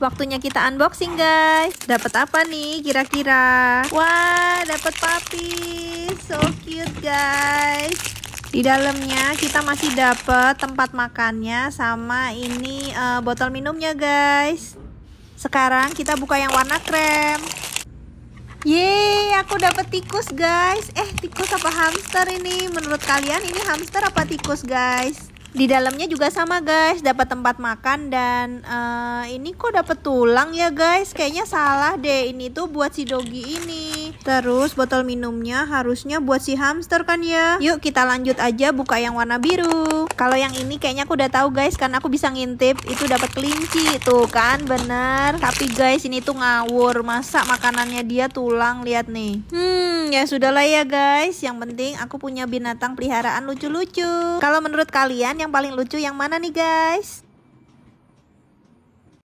Waktunya kita unboxing guys. Dapat apa nih kira-kira? Wah, dapat papi. So cute guys. Di dalamnya kita masih dapat tempat makannya sama ini uh, botol minumnya guys. Sekarang kita buka yang warna krem. Yeay, aku dapat tikus guys. Eh, tikus apa hamster ini? Menurut kalian ini hamster apa tikus guys? di dalamnya juga sama guys dapat tempat makan dan uh, ini kok dapat tulang ya guys kayaknya salah deh ini tuh buat si dogi ini terus botol minumnya harusnya buat si hamster kan ya yuk kita lanjut aja buka yang warna biru kalau yang ini kayaknya aku udah tahu guys karena aku bisa ngintip itu dapat kelinci tuh kan bener. Tapi guys ini tuh ngawur masa makanannya dia tulang lihat nih. Hmm ya sudahlah ya guys. Yang penting aku punya binatang peliharaan lucu-lucu. Kalau menurut kalian yang paling lucu yang mana nih guys?